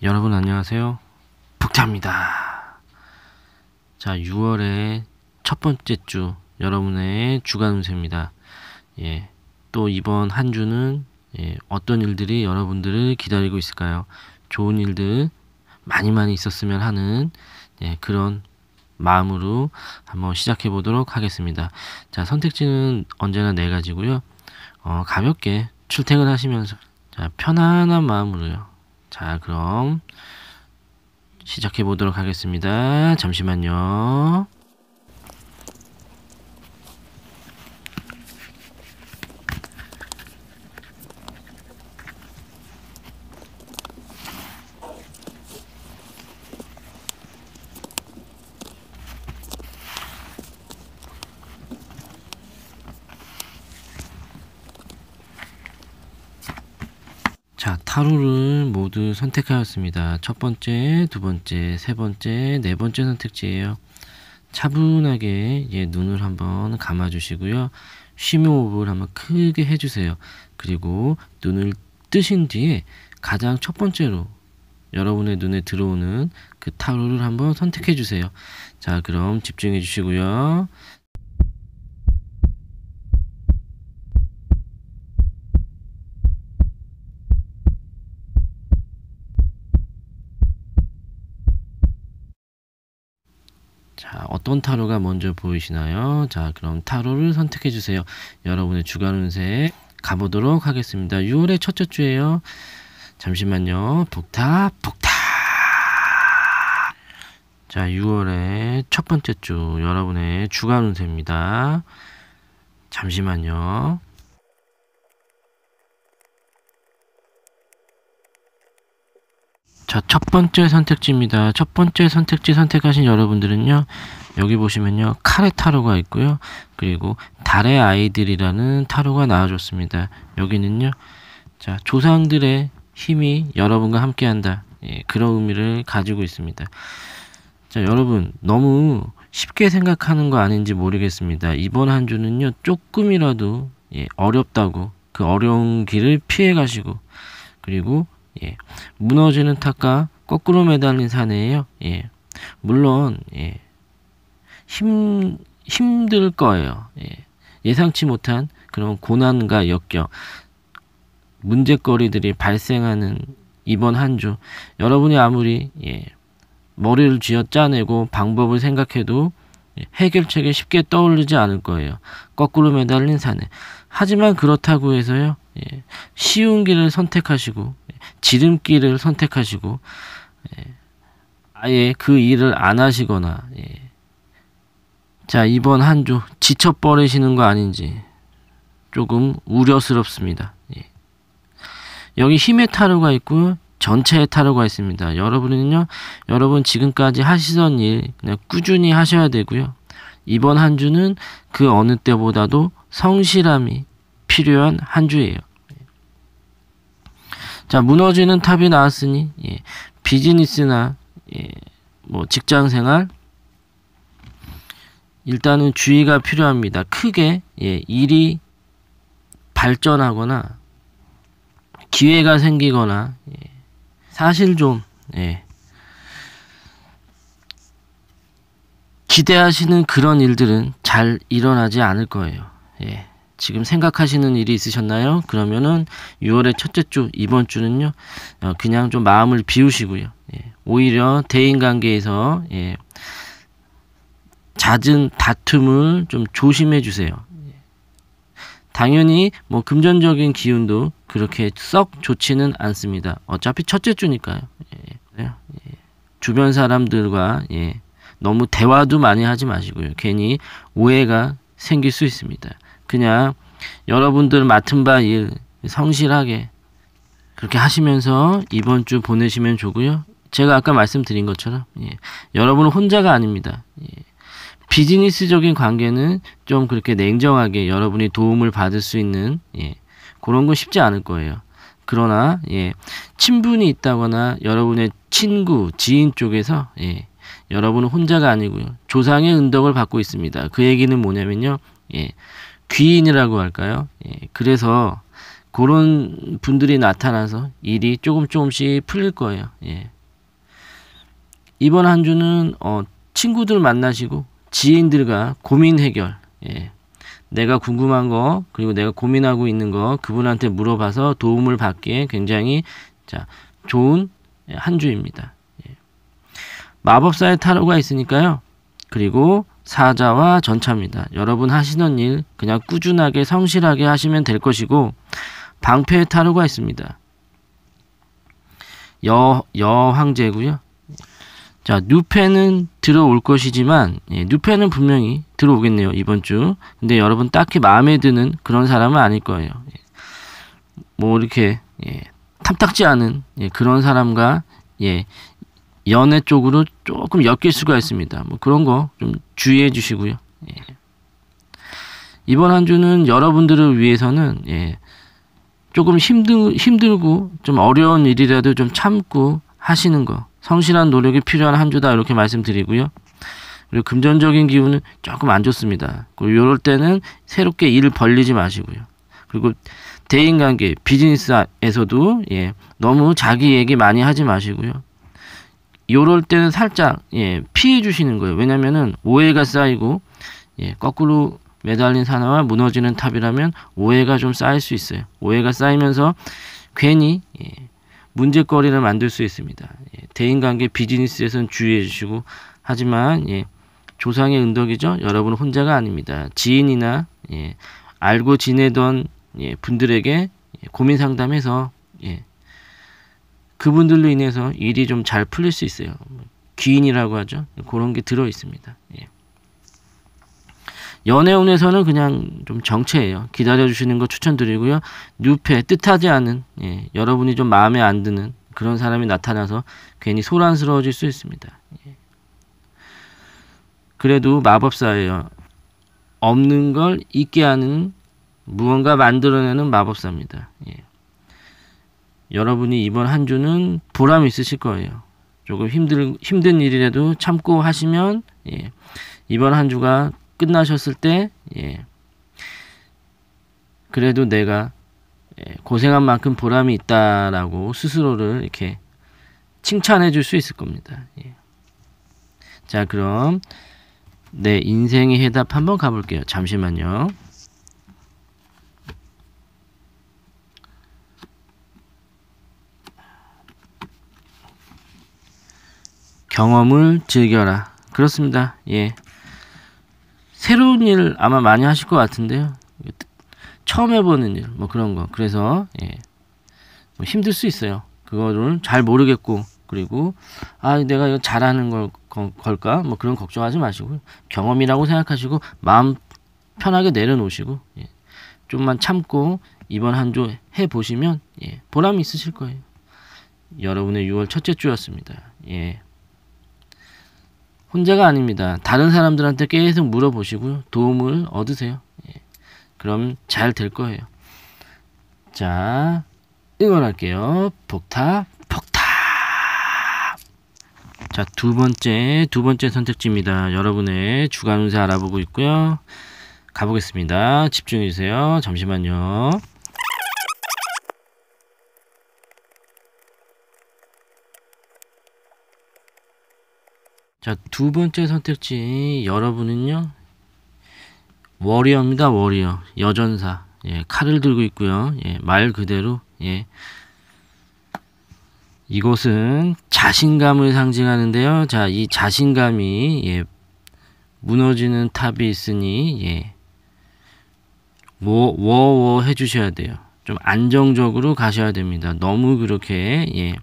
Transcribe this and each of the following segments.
여러분 안녕하세요. 북자입니다. 자, 6월의 첫 번째 주 여러분의 주간 운세입니다. 예. 또 이번 한 주는 예, 어떤 일들이 여러분들을 기다리고 있을까요? 좋은 일들 많이 많이 있었으면 하는 예, 그런 마음으로 한번 시작해 보도록 하겠습니다. 자, 선택지는 언제나 네 가지고요. 어, 가볍게 출퇴근하시면서 자, 편안한 마음으로요. 자, 그럼 시작해 보도록 하겠습니다. 잠시만요. 자, 타로를 모두 선택하였습니다. 첫 번째, 두 번째, 세 번째, 네 번째 선택지예요. 차분하게 예, 눈을 한번 감아주시고요. 심호흡을 한번 크게 해주세요. 그리고 눈을 뜨신 뒤에 가장 첫 번째로 여러분의 눈에 들어오는 그 타로를 한번 선택해 주세요. 자, 그럼 집중해 주시고요. 어떤 타로가 먼저 보이시나요? 자, 그럼 타로를 선택해 주세요. 여러분의 주간 운세 가보도록 하겠습니다. 6월의 첫째 주예요. 잠시만요. 복탑, 복탑. 자, 6월의 첫 번째 주 여러분의 주간 운세입니다. 잠시만요. 자, 첫 번째 선택지입니다. 첫 번째 선택지 선택하신 여러분들은요. 여기 보시면요. 카레 타로가 있고요. 그리고 달의 아이들이라는 타로가 나와줬습니다. 여기는요. 자, 조상들의 힘이 여러분과 함께한다. 예, 그런 의미를 가지고 있습니다. 자, 여러분 너무 쉽게 생각하는 거 아닌지 모르겠습니다. 이번 한 주는요. 조금이라도 예, 어렵다고 그 어려운 길을 피해 가시고 그리고 예. 무너지는 탑과 거꾸로 매달린 사내예요. 예. 물론 예. 힘 힘들 거예요. 예. 예 상치 못한 그런 고난과 역경, 문제거리들이 발생하는 이번 한 주, 여러분이 아무리 예. 머리를 쥐어 짜내고 방법을 생각해도 예, 해결책이 쉽게 떠오르지 않을 거예요. 거꾸로 매달린 사내. 하지만 그렇다고 해서요. 예. 쉬운 길을 선택하시고 지름길을 선택하시고 예, 아예 그 일을 안 하시거나 예. 자 이번 한 주 지쳐 버리시는 거 아닌지 조금 우려스럽습니다. 예. 여기 힘의 타로가 있고 전체의 타로가 있습니다. 여러분은요, 여러분 지금까지 하시던 일 꾸준히 하셔야 되고요. 이번 한 주는 그 어느 때보다도 성실함이 필요한 한 주예요. 자, 무너지는 탑이 나왔으니 예, 비즈니스나 예, 뭐 직장 생활 일단은 주의가 필요합니다. 크게 예, 일이 발전하거나 기회가 생기거나 예, 사실 좀 예, 기대하시는 그런 일들은 잘 일어나지 않을 거예요. 예. 지금 생각하시는 일이 있으셨나요? 그러면은 6월의 첫째 주, 이번 주는요, 어, 그냥 좀 마음을 비우시고요. 예, 오히려 대인 관계에서, 예, 잦은 다툼을 좀 조심해 주세요. 예. 당연히 뭐 금전적인 기운도 그렇게 썩 좋지는 않습니다. 어차피 첫째 주니까요. 예, 예. 주변 사람들과 너무 대화도 많이 하지 마시고요. 괜히 오해가 생길 수 있습니다. 그냥 여러분들 맡은 바 일 성실하게 그렇게 하시면서 이번 주 보내시면 좋고요. 제가 아까 말씀드린 것처럼 예. 여러분은 혼자가 아닙니다. 예. 비즈니스적인 관계는 좀 그렇게 냉정하게 여러분이 도움을 받을 수 있는 예. 그런 건 쉽지 않을 거예요. 그러나 예. 친분이 있다거나 여러분의 친구, 지인 쪽에서 예. 여러분은 혼자가 아니고요. 조상의 은덕을 받고 있습니다. 그 얘기는 뭐냐면요. 예. 귀인이라고 할까요? 예, 그래서 그런 분들이 나타나서 일이 조금 조금씩 풀릴 거예요. 예. 이번 한 주는 어, 친구들 만나시고 지인들과 고민 해결. 예. 내가 궁금한 거 그리고 내가 고민하고 있는 거 그분한테 물어봐서 도움을 받기에 굉장히 자 좋은 한 주입니다. 예. 마법사의 타로가 있으니까요. 그리고 사자와 전차입니다. 여러분 하시는 일 그냥 꾸준하게 성실하게 하시면 될 것이고 방패 타로가 있습니다. 여, 여황제고요. 자, 뉴페는 들어올 것이지만 예, 뉴페는 분명히 들어오겠네요. 이번 주. 근데 여러분 딱히 마음에 드는 그런 사람은 아닐 거예요. 예, 뭐 이렇게 예, 탐탁지 않은 예, 그런 사람과 예, 연애 쪽으로 조금 엮일 수가 있습니다. 뭐 그런 거 좀 주의해 주시고요. 예. 이번 한 주는 여러분들을 위해서는 예. 조금 힘들, 힘들고 좀 어려운 일이라도 좀 참고 하시는 거 성실한 노력이 필요한 한 주다 이렇게 말씀드리고요. 그리고 금전적인 기운은 조금 안 좋습니다. 그리고 이럴 때는 새롭게 일을 벌리지 마시고요. 그리고 대인관계 비즈니스에서도 예, 너무 자기 얘기 많이 하지 마시고요. 요럴 때는 살짝 예, 피해 주시는 거예요. 왜냐면은 오해가 쌓이고 예, 거꾸로 매달린 산화와 무너지는 탑이라면 오해가 좀 쌓일 수 있어요. 오해가 쌓이면서 괜히 예, 문제거리를 만들 수 있습니다. 예, 대인관계 비즈니스에선 주의해 주시고 하지만 예, 조상의 은덕이죠. 여러분 혼자가 아닙니다. 지인이나 예, 알고 지내던 예, 분들에게 예, 고민 상담해서 예, 그분들로 인해서 일이 좀 잘 풀릴 수 있어요. 귀인이라고 하죠. 그런 게 들어 있습니다. 예. 연애운에서는 그냥 좀 정체예요. 기다려주시는 거 추천드리고요. 뉴페 뜻하지 않은 예, 여러분이 좀 마음에 안 드는 그런 사람이 나타나서 괜히 소란스러워질 수 있습니다. 예. 그래도 마법사예요. 없는 걸 있게 하는 무언가 만들어내는 마법사입니다. 예. 여러분이 이번 한 주는 보람 있으실 거예요. 조금 힘들, 힘든 일이라도 참고 하시면, 예, 이번 한 주가 끝나셨을 때, 예, 그래도 내가 예, 고생한 만큼 보람이 있다라고 스스로를 이렇게 칭찬해 줄 수 있을 겁니다. 예. 자, 그럼 내 인생의 해답 한번 가볼게요. 잠시만요. 경험을 즐겨라. 그렇습니다. 예. 새로운 일 아마 많이 하실 것 같은데요. 처음 해보는 일, 뭐 그런 거. 그래서, 예. 뭐 힘들 수 있어요. 그거를 잘 모르겠고, 그리고, 아, 내가 이거 잘하는 걸, 걸까? 뭐 그런 걱정하지 마시고, 경험이라고 생각하시고, 마음 편하게 내려놓으시고, 예. 좀만 참고, 이번 한 주 해보시면, 예. 보람이 있으실 거예요. 여러분의 6월 첫째 주였습니다. 예. 혼자가 아닙니다. 다른 사람들한테 계속 물어보시고 도움을 얻으세요. 예. 그럼 잘 될 거예요. 자, 응원할게요. 폭탑, 폭탑. 자, 두 번째, 두 번째 선택지입니다. 여러분의 주간 운세 알아보고 있고요. 가보겠습니다. 집중해주세요. 잠시만요. 자, 두 번째 선택지 여러분은요. 워리어입니다. 워리어. 여전사. 예, 칼을 들고 있고요. 예, 말 그대로 예. 이곳은 자신감을 상징하는데요. 자, 이 자신감이 예, 무너지는 탑이 있으니 예. 워워 해 주셔야 돼요. 좀 안정적으로 가셔야 됩니다. 너무 그렇게 예.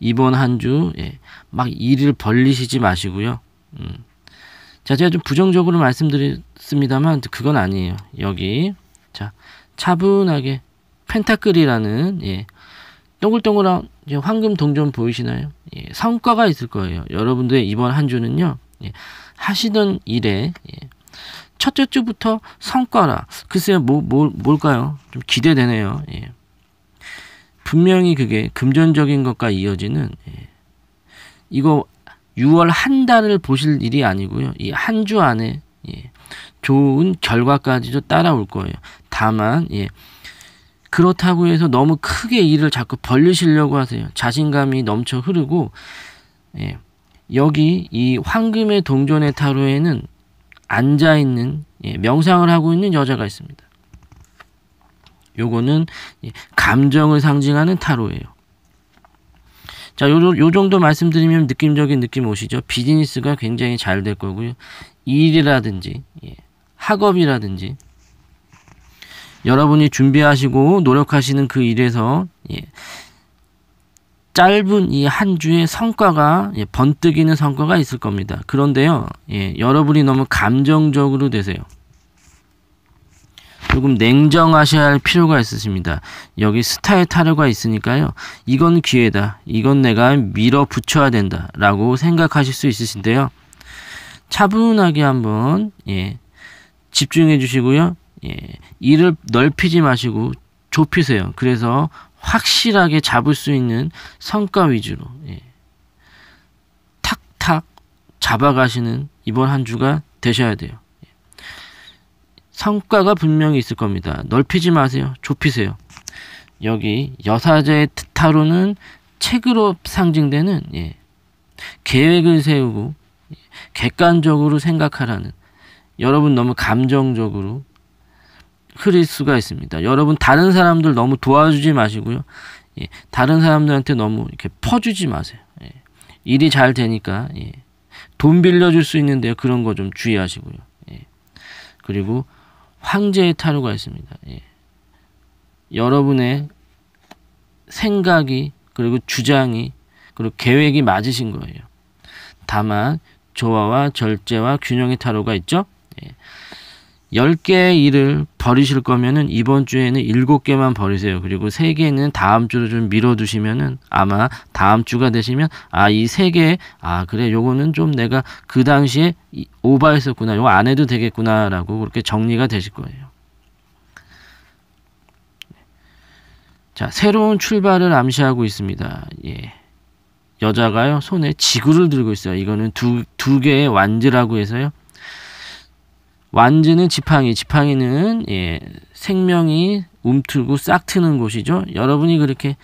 이번 한주 예. 막 일을 벌리시지 마시고요. 음. 자, 제가 좀 부정적으로 말씀드렸습니다만 그건 아니에요. 여기 자 차분하게 펜타클이라는 예, 동글동글한 황금 동전 보이시나요? 예, 성과가 있을 거예요. 여러분들의 이번 한 주는요. 예, 하시던 일에 예, 첫째 주부터 성과라 글쎄요 뭐, 뭐, 뭘까요? 좀 기대되네요. 예. 분명히 그게 금전적인 것과 이어지는 예, 이거 6월 한 달을 보실 일이 아니고요. 이 한 주 안에 예, 좋은 결과까지도 따라올 거예요. 다만 예, 그렇다고 해서 너무 크게 일을 자꾸 벌리시려고 하세요. 자신감이 넘쳐 흐르고 예, 여기 이 황금의 동전의 타로에는 앉아 있는 예, 명상을 하고 있는 여자가 있습니다. 요거는 예, 감정을 상징하는 타로예요. 자, 요, 요 정도 말씀드리면 느낌적인 느낌 오시죠? 비즈니스가 굉장히 잘 될 거고요. 일이라든지, 예, 학업이라든지, 여러분이 준비하시고 노력하시는 그 일에서, 예, 짧은 이 한 주의 성과가 예, 번뜩이는 성과가 있을 겁니다. 그런데요, 예, 여러분이 너무 감정적으로 되세요. 조금 냉정하셔야 할 필요가 있으십니다. 여기 스타의 타료가 있으니까요. 이건 기회다. 이건 내가 밀어붙여야 된다. 라고 생각하실 수 있으신데요. 차분하게 한번, 예, 집중해 주시고요. 예, 이를 넓히지 마시고 좁히세요. 그래서 확실하게 잡을 수 있는 성과 위주로, 예, 탁탁 잡아가시는 이번 한 주가 되셔야 돼요. 성과가 분명히 있을 겁니다. 넓히지 마세요. 좁히세요. 여기 여사제의 타로는 책으로 상징되는 예, 계획을 세우고 예, 객관적으로 생각하라는 여러분 너무 감정적으로 흐릴 수가 있습니다. 여러분 다른 사람들 너무 도와주지 마시고요. 예, 다른 사람들한테 너무 이렇게 퍼주지 마세요. 예, 일이 잘 되니까 예. 돈 빌려줄 수 있는데요. 그런 거 좀 주의하시고요. 예. 그리고 황제의 타로가 있습니다. 예. 여러분의 생각이 그리고 주장이 그리고 계획이 맞으신 거예요. 다만 조화와 절제와 균형의 타로가 있죠. 10개의 일을 버리실 거면은 이번 주에는 7개만 버리세요. 그리고 3개는 다음 주로 좀밀어두시면은 아마 다음 주가 되시면 아, 이 3개, 아, 그래, 요거는 좀 내가 그 당시에 오버했었구나 요거 안 해도 되겠구나라고 그렇게 정리가 되실 거예요. 자, 새로운 출발을 암시하고 있습니다. 예. 여자가요, 손에 지구를 들고 있어요. 이거는 두, 두 개의 완즈라고 해서요. 완즈는 지팡이, 지팡이는 예, 생명이 움트고 싹 트는 곳이죠. 여러분이 그렇게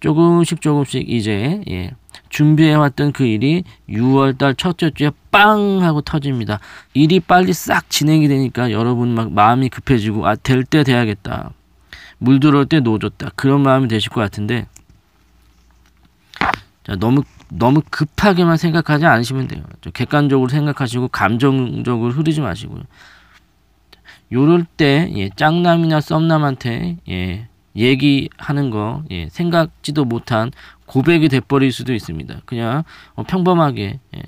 조금씩 조금씩 이제 예, 준비해왔던 그 일이 6월달 첫째 주에 빵 하고 터집니다. 일이 빨리 싹 진행이 되니까 여러분 막 마음이 급해지고 아될 때 돼야겠다. 물 들어올 때 놓아줬다. 그런 마음이 되실 것 같은데 자, 너무 너무 급하게만 생각하지 않으시면 돼요. 객관적으로 생각하시고 감정적으로 흐르지 마시고요. 요럴 때 예, 짝남이나 썸남한테 예, 얘기하는 거 예, 생각지도 못한 고백이 돼버릴 수도 있습니다. 그냥 어, 평범하게 예,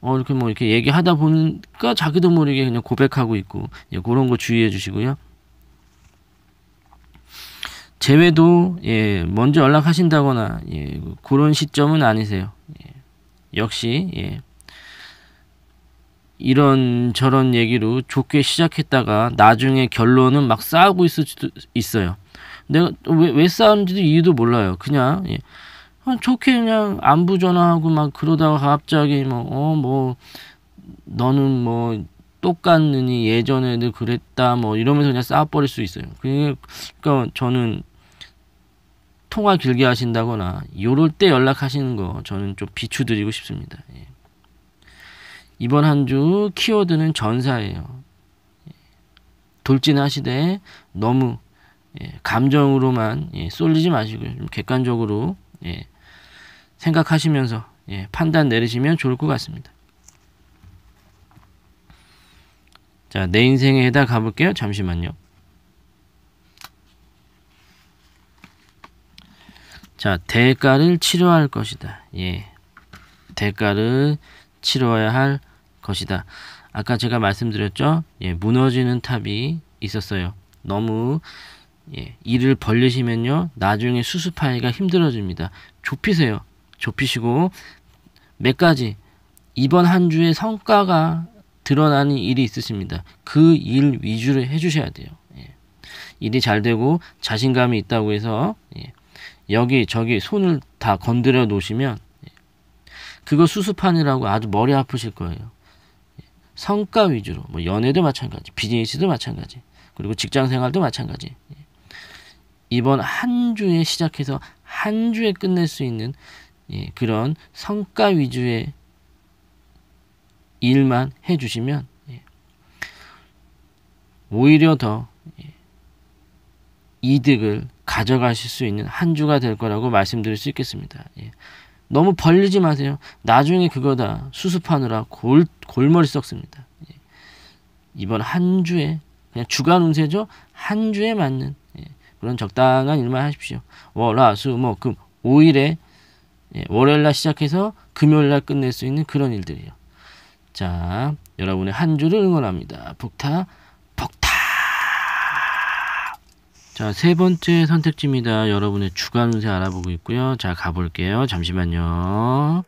어, 이렇게 뭐 이렇게 얘기하다 보니까 자기도 모르게 그냥 고백하고 있고 예, 그런 거 주의해 주시고요. 제외도 예, 먼저 연락하신다거나 예, 그런 시점은 아니세요. 예, 역시 예. 이런 저런 얘기로 좋게 시작했다가 나중에 결론은 막 싸우고 있을 수도 있어요. 내가 왜, 왜 싸우는지도 이유도 몰라요. 그냥 예. 어, 좋게 그냥 안부 전화하고 막 그러다가 갑자기 뭐 어, 뭐, 너는 뭐 똑같느니 예전에도 그랬다 뭐 이러면서 그냥 싸워버릴 수 있어요. 그, 그러니까 저는 통화 길게 하신다거나 요럴 때 연락하시는 거 저는 좀 비추드리고 싶습니다. 예. 이번 한 주 키워드는 전사예요. 돌진하시되 너무 예, 감정으로만 예, 쏠리지 마시고좀 객관적으로 예, 생각하시면서 판단 내리시면 좋을 것 같습니다. 자, 내 인생에 해다 가볼게요. 잠시만요. 자, 대가를 치료할 것이다. 예. 대가를 치러야 할 것이다. 아까 제가 말씀드렸죠? 예, 무너지는 탑이 있었어요. 너무 예, 일을 벌리시면요. 나중에 수습하기가 힘들어집니다. 좁히세요. 좁히시고 몇 가지 이번 한주에 성과가 드러나는 일이 있으십니다. 그 일 위주로 해주셔야 돼요. 예. 일이 잘 되고 자신감이 있다고 해서 예. 여기 저기 손을 다 건드려 놓으시면 그거 수습하느라고 아주 머리 아프실 거예요. 성과 위주로 뭐 연애도 마찬가지, 비즈니스도 마찬가지, 그리고 직장 생활도 마찬가지. 이번 한 주에 시작해서 한 주에 끝낼 수 있는 예, 그런 성과 위주의 일만 해주시면 예, 오히려 더 예, 이득을 가져가실 수 있는 한 주가 될 거라고 말씀드릴 수 있겠습니다. 예. 너무 벌리지 마세요. 나중에 그거다 수습하느라 골, 골머리 썩습니다. 예. 이번 한 주에 그냥 주간 운세죠. 한 주에 맞는 예. 그런 적당한 일만 하십시오. 월화수목금 뭐, 5일에 예, 월요일날 시작해서 금요일날 끝낼 수 있는 그런 일들이요자 여러분의 한 주를 응원합니다. 북타 자, 세 번째 선택지입니다. 여러분의 주간 운세 알아보고 있고요. 자, 가볼게요. 잠시만요.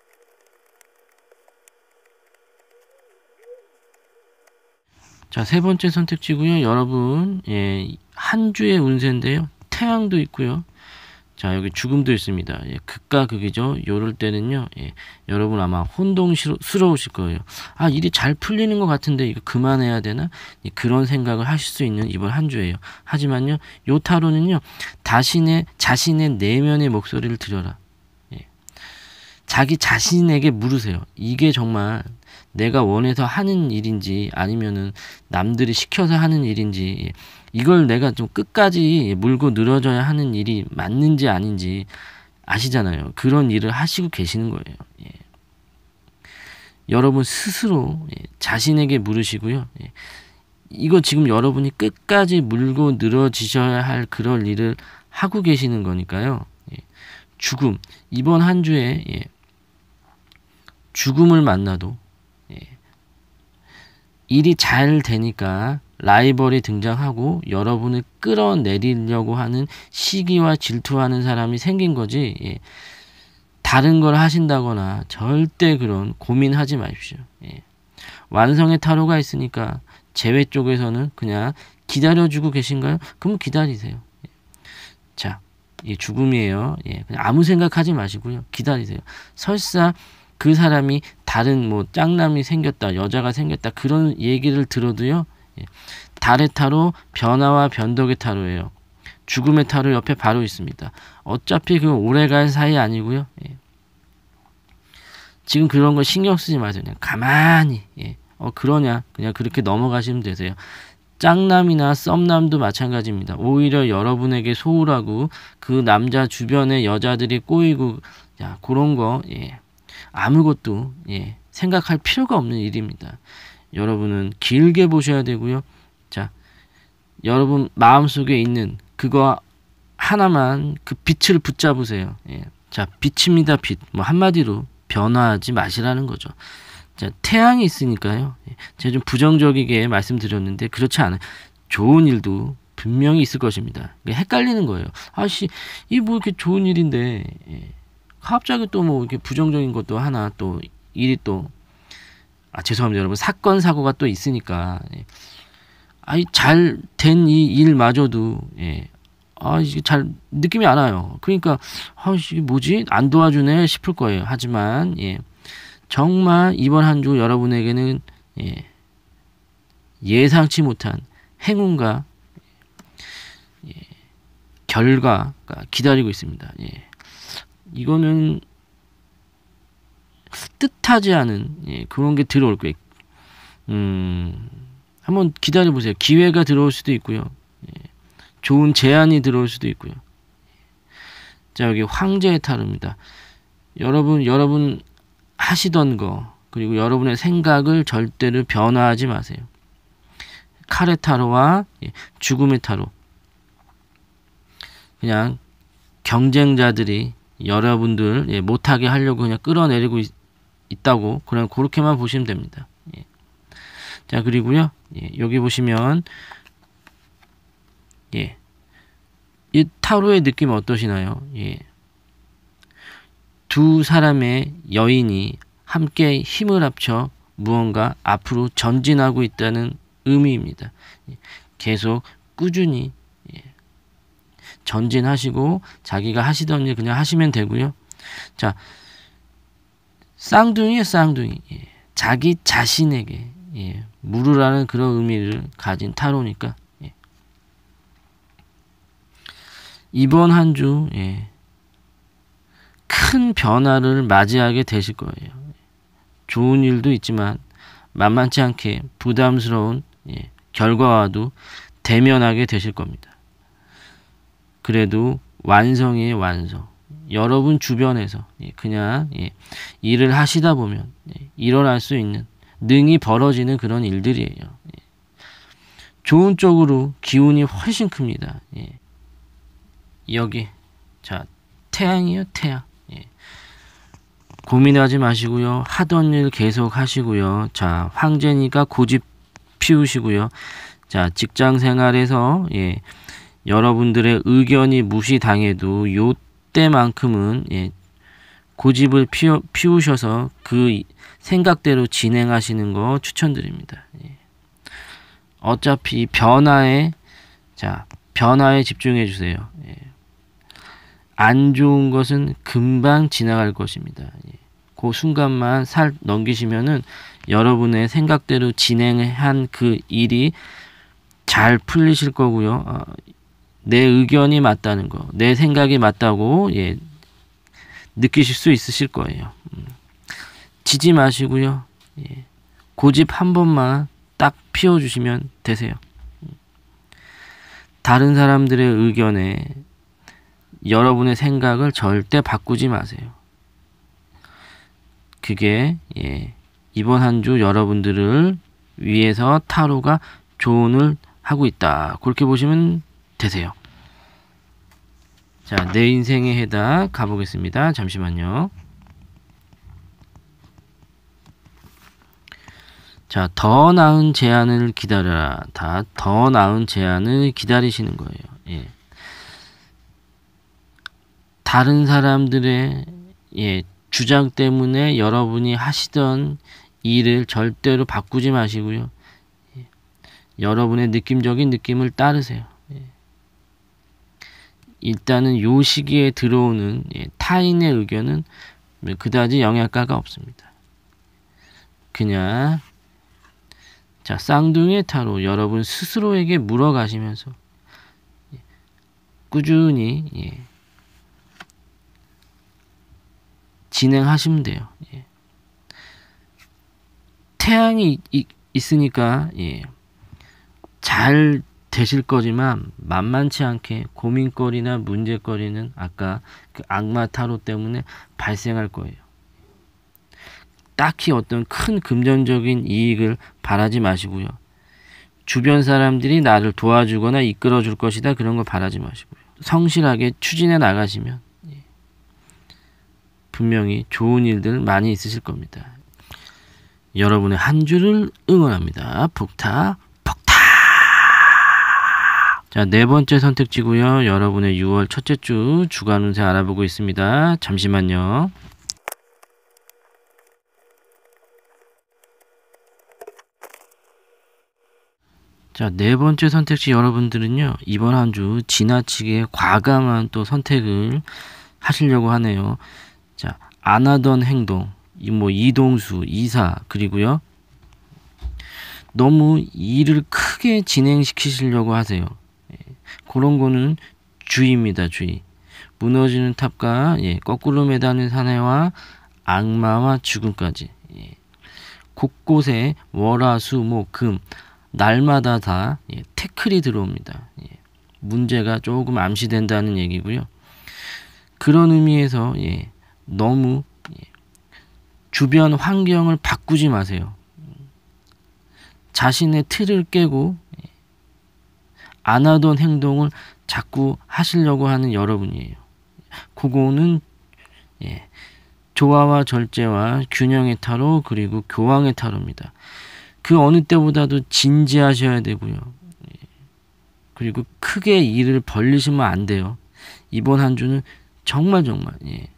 자, 세 번째 선택지고요. 여러분, 예, 한 주의 운세인데요. 태양도 있고요. 자 여기 죽음도 있습니다. 예, 극과 극이죠. 요럴 때는요. 예, 여러분 아마 혼동스러우실 거예요. 아 일이 잘 풀리는 것 같은데 이거 그만해야 되나? 예, 그런 생각을 하실 수 있는 이번 한 주예요. 하지만요. 요 타로는요. 자신의 자신의 내면의 목소리를 들여라. 예. 자기 자신에게 물으세요. 이게 정말 내가 원해서 하는 일인지 아니면은 남들이 시켜서 하는 일인지 예. 이걸 내가 좀 끝까지 물고 늘어져야 하는 일이 맞는지 아닌지 아시잖아요. 그런 일을 하시고 계시는 거예요. 예. 여러분 스스로 예. 자신에게 물으시고요. 예. 이거 지금 여러분이 끝까지 물고 늘어지셔야 할 그럴 일을 하고 계시는 거니까요. 예. 죽음 이번 한 주에 예. 죽음을 만나도 예. 일이 잘 되니까 라이벌이 등장하고 여러분을 끌어내리려고 하는 시기와 질투하는 사람이 생긴 거지 예. 다른 걸 하신다거나 절대 그런 고민하지 마십시오. 예. 완성의 타로가 있으니까 제외 쪽에서는 그냥 기다려주고 계신가요? 그럼 기다리세요. 예. 자, 예, 죽음이에요. 예, 그냥 아무 생각하지 마시고요. 기다리세요. 설사 그 사람이 다른 뭐 짱남이 생겼다, 여자가 생겼다 그런 얘기를 들어도요. 예. 달의 타로 변화와 변덕의 타로예요. 죽음의 타로 옆에 바로 있습니다. 어차피 그오래간 사이 아니고요. 예. 지금 그런 거 신경 쓰지 마세요. 그냥 가만히 예. 어 그러냐 그냥 그렇게 넘어가시면 되세요. 짱남이나 썸남도 마찬가지입니다. 오히려 여러분에게 소홀하고 그 남자 주변에 여자들이 꼬이고 야 그런 거 예. 아무것도 예. 생각할 필요가 없는 일입니다. 여러분은 길게 보셔야 되고요. 자, 여러분 마음속에 있는 그거 하나만 그 빛을 붙잡으세요. 예. 자, 빛입니다, 빛. 뭐 한마디로 변화하지 마시라는 거죠. 자, 태양이 있으니까요. 예. 제가 좀 부정적이게 말씀드렸는데 그렇지 않아요. 좋은 일도 분명히 있을 것입니다. 헷갈리는 거예요. 아씨, 이 뭐 이렇게 좋은 일인데 예. 갑자기 또 뭐 이렇게 부정적인 것도 하나 또 일이 또 아, 죄송합니다, 여러분. 사건 사고가 또 있으니까. 예. 아이 잘된 이 일마저도 예. 아 이게 잘 느낌이 안 와요. 그러니까 아 이게 뭐지 안 도와주네 싶을 거예요. 하지만 예. 정말 이번 한 주 여러분에게는 예. 예상치 못한 행운과 예. 결과가 기다리고 있습니다. 예. 이거는 비하지 않은 예, 그런 게 들어올 거예요. 음, 한번 기다려 보세요. 기회가 들어올 수도 있고요. 예, 좋은 제안이 들어올 수도 있고요. 자 여기 황제의 타로입니다 여러분 여러분 하시던 거 그리고 여러분의 생각을 절대로 변화하지 마세요. 카레 타로와 예, 죽음의 타로 그냥 경쟁자들이 여러분들 예, 못하게 하려고 그냥 끌어내리고 있, 있다고 그냥 그렇게만 보시면 됩니다. 예. 자 그리고요 예, 여기 보시면 예. 이 타로의 느낌 어떠시나요? 예. 두 사람의 여인이 함께 힘을 합쳐 무언가 앞으로 전진하고 있다는 의미입니다. 예. 계속 꾸준히 예. 전진하시고 자기가 하시던 일 그냥 하시면 되고요. 자, 쌍둥이에요, 쌍둥이. 예. 자기 자신에게 예. 물으라는 그런 의미를 가진 타로니까 예. 이번 한주 예. 큰 변화를 맞이하게 되실 거예요. 좋은 일도 있지만 만만치 않게 부담스러운 예, 결과와도 대면하게 되실 겁니다. 그래도 완성이에요, 완성. 여러분 주변에서 예, 그냥 예, 일을 하시다 보면 예, 일어날 수 있는 능이 벌어지는 그런 일들이에요. 좋은 쪽으로 기운이 훨씬 큽니다. 여기 자 태양이요 태양. 고민하지 마시고요. 하던 일 계속 하시고요. 자, 황제니까 고집 피우시고요. 자, 직장 생활에서 예, 여러분들의 의견이 무시당해도 요 그때만큼은 예, 고집을 피우, 피우셔서 그 생각대로 진행하시는 거 추천드립니다. 예. 어차피 변화에 자 변화에 집중해 주세요. 예. 안 좋은 것은 금방 지나갈 것입니다. 예. 그 순간만 살 넘기시면은 여러분의 생각대로 진행한 그 일이 잘 풀리실 거고요. 아, 내 의견이 맞다는 거, 내 생각이 맞다고 예, 느끼실 수 있으실 거예요. 음. 지지 마시고요. 예, 고집 한 번만 딱 피워주시면 되세요. 음. 다른 사람들의 의견에 여러분의 생각을 절대 바꾸지 마세요. 그게 예, 이번 한 주 여러분들을 위해서 타로가 조언을 하고 있다. 그렇게 보시면 되세요. 자, 내 인생의 해답 가보겠습니다. 잠시만요. 자, 더 나은 제안을 기다려라. 다 더 나은 제안을 기다리시는 거예요. 예. 다른 사람들의 예, 주장 때문에 여러분이 하시던 일을 절대로 바꾸지 마시고요. 예. 여러분의 느낌적인 느낌을 따르세요. 일단은 요 시기에 들어오는 예, 타인의 의견은 그다지 영향가가 없습니다. 그냥 자 쌍둥이의 타로 여러분 스스로에게 물어가시면서 예, 꾸준히 예, 진행하시면 돼요. 예. 태양이 있, 으니까 예, 잘 되실 거지만 만만치 않게 고민거리나 문제거리는 아까 그 악마 타로 때문에 발생할 거예요. 딱히 어떤 큰 금전적인 이익을 바라지 마시고요. 주변 사람들이 나를 도와주거나 이끌어 줄 것이다 그런 거 바라지 마시고요. 성실하게 추진해 나가시면 예, 분명히 좋은 일들 많이 있으실 겁니다. 여러분의 한 주를 응원합니다. 북타 자, 네 번째 선택지고요. 여러분의 6월 첫째 주 주간 운세 알아보고 있습니다. 잠시만요. 자, 네 번째 선택지 여러분들은요. 이번 한 주 지나치게 과감한 또 선택을 하시려고 하네요. 자, 안 하던 행동, 뭐 이동수, 이사, 그리고요. 너무 일을 크게 진행시키시려고 하세요. 그런 거는 주의입니다. 주의. 무너지는 탑과 예, 거꾸로 매다는 사내와 악마와 죽음까지 예. 곳곳에 월화수목금 날마다 다 예, 태클이 들어옵니다. 예. 문제가 조금 암시된다는 얘기고요. 그런 의미에서 예, 너무 예, 주변 환경을 바꾸지 마세요. 자신의 틀을 깨고 안 하던 행동을 자꾸 하시려고 하는 여러분이에요. 그거는 예, 조화와 절제와 균형의 타로 그리고 교황의 타로입니다. 그 어느 때보다도 진지하셔야 되고요. 예. 그리고 크게 일을 벌리시면 안 돼요. 이번 한 주는 정말 정말 예.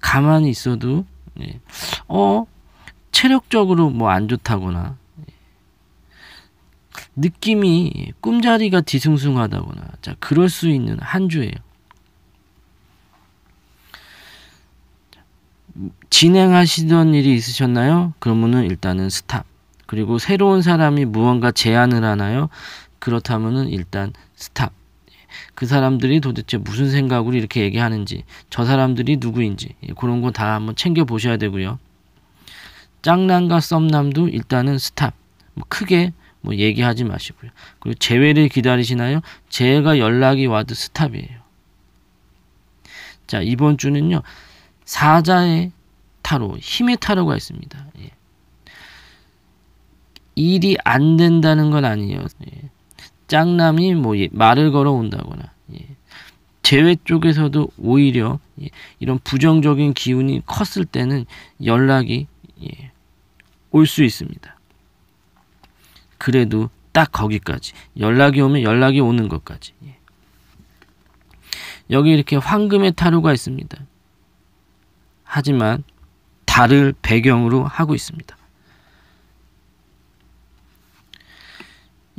가만히 있어도 예. 어 체력적으로 뭐 안 좋다거나 느낌이 꿈자리가 뒤숭숭하다거나 자 그럴 수 있는 한 주예요. 진행하시던 일이 있으셨나요? 그러면은 일단은 스탑. 그리고 새로운 사람이 무언가 제안을 하나요? 그렇다면은 일단 스탑. 그 사람들이 도대체 무슨 생각으로 이렇게 얘기하는지, 저 사람들이 누구인지, 예, 그런 거 다 한번 챙겨 보셔야 되고요. 짱남과 썸남도 일단은 스탑. 뭐 크게 뭐 얘기하지 마시고요. 그리고 재회를 기다리시나요? 재회가 연락이 와도 스탑이에요. 자, 이번 주는요. 사자의 타로, 힘의 타로가 있습니다. 예. 일이 안 된다는 건 아니에요. 예. 짱남이 뭐 예, 말을 걸어온다거나 예. 재회 쪽에서도 오히려 예. 이런 부정적인 기운이 컸을 때는 연락이 예, 올수 있습니다. 그래도 딱 거기까지 연락이 오면 연락이 오는 것까지 예. 여기 이렇게 황금의 타로가 있습니다. 하지만 달을 배경으로 하고 있습니다.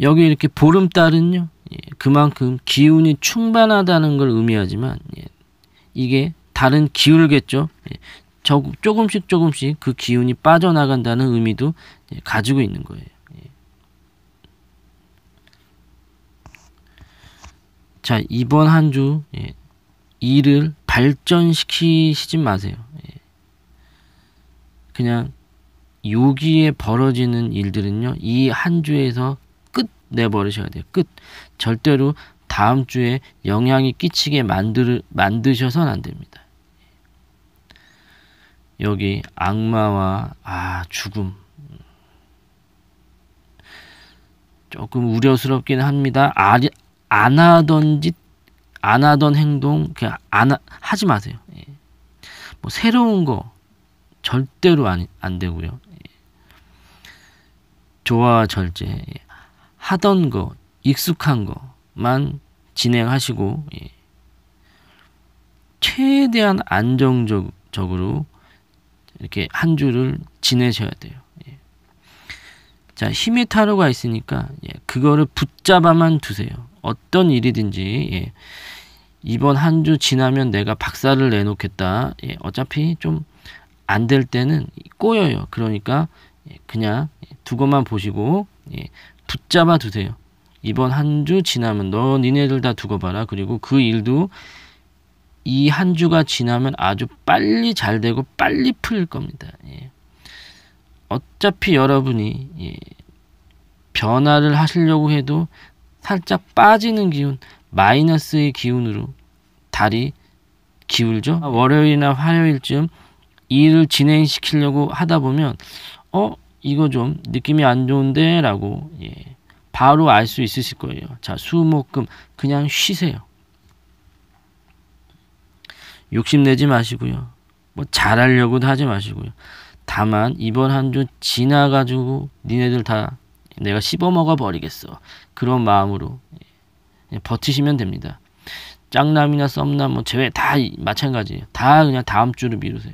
여기 이렇게 보름달은요, 예, 그만큼 기운이 충만하다는 걸 의미하지만, 예, 이게 달은 기울겠죠? 조금씩 조금씩 그 기운이 빠져나간다는 의미도 가지고 있는 거예요. 자, 이번 한 주, 예, 일을 발전시키시지 마세요. 예. 그냥 여기에 벌어지는 일들은요, 이 한 주에서 끝내버리셔야 돼요. 끝. 절대로 다음 주에 영향이 끼치게 만들, 만드셔서는 안 됩니다. 여기 악마와 아 죽음 조금 우려스럽긴 합니다. 아, 안 하던 짓, 안 하던 행동 그냥 안 하, 하지 마세요. 예. 뭐 새로운 거 절대로 안, 안 되고요. 예. 조화 절제 예. 하던 거 익숙한 거만 진행하시고 예. 최대한 안정적으로 이렇게 한 주를 지내셔야 돼요. 예. 자, 힘의 타로가 있으니까 예, 그거를 붙잡아만 두세요. 어떤 일이든지 예. 이번 한 주 지나면 내가 박사를 내놓겠다. 예, 어차피 좀 안 될 때는 꼬여요. 그러니까 예, 그냥 두고만 보시고 예, 붙잡아 두세요. 이번 한 주 지나면 너 니네들 다 두고 봐라. 그리고 그 일도 이 한 주가 지나면 아주 빨리 잘 되고 빨리 풀릴 겁니다. 예. 어차피 여러분이 예, 변화를 하시려고 해도 살짝 빠지는 기운, 마이너스의 기운으로 달이 기울죠. 아, 월요일이나 화요일쯤 일을 진행시키려고 하다 보면 어 이거 좀 느낌이 안 좋은데라고 예, 바로 알 수 있으실 거예요. 자 수목금 그냥 쉬세요. 욕심내지 마시고요. 뭐 잘하려고도 하지 마시고요. 다만 이번 한 주 지나가지고 니네들 다 내가 씹어먹어 버리겠어. 그런 마음으로 예, 버티시면 됩니다. 짱남이나 썸남 뭐 제외 다 마찬가지예요. 다 그냥 다음 주로 미루세요.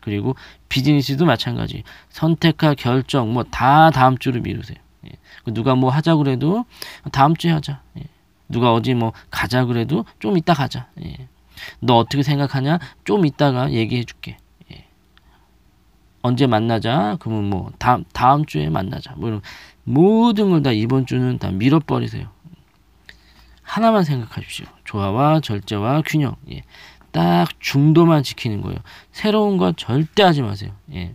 그리고 비즈니스도 마찬가지. 선택과 결정 뭐 다 다음 주로 미루세요. 예. 그 누가 뭐 하자 그래도 다음 주에 하자. 예. 누가 어디 뭐 가자 그래도 좀 이따 가자. 너 어떻게 생각하냐? 좀 이따가 얘기해 줄게. 언제 만나자? 그러면 뭐 다음 다음 주에 만나자. 뭐 이런 모든 걸 다 이번 주는 다 밀어버리세요. 하나만 생각하십시오. 조화와 절제와 균형. 예. 딱 중도만 지키는 거예요. 새로운 거 절대 하지 마세요. 예.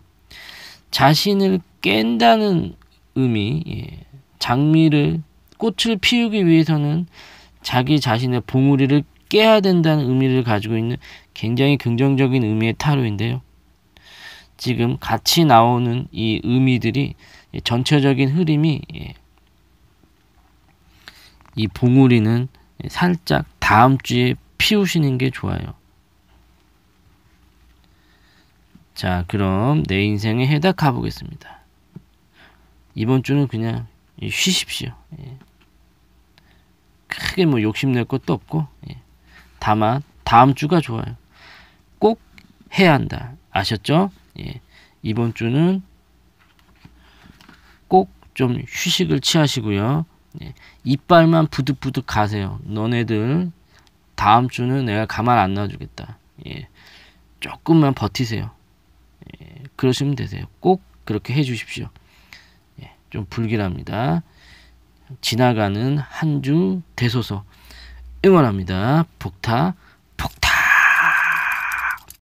자신을 깬다는 의미, 예. 장미를 꽃을 피우기 위해서는 자기 자신의 봉우리를 깨야 된다는 의미를 가지고 있는 굉장히 긍정적인 의미의 타로인데요. 지금 같이 나오는 이 의미들이 전체적인 흐름이 예. 이 봉우리는 살짝 다음 주에 피우시는 게 좋아요. 자, 그럼 내 인생에 해답 가보겠습니다. 이번 주는 그냥 쉬십시오. 예. 크게 뭐 욕심낼 것도 없고, 예. 다만 다음 주가 좋아요. 꼭 해야 한다. 아셨죠? 이번 주는 좀 휴식을 취하시고요. 네, 이빨만 부득부득 가세요. 너네들 다음 주는 내가 가만 안 놔주겠다. 예. 조금만 버티세요. 예. 그러시면 되세요. 꼭 그렇게 해주십시오. 예. 좀 불길합니다. 지나가는 한 주 대소서 응원합니다. 복타, 복타.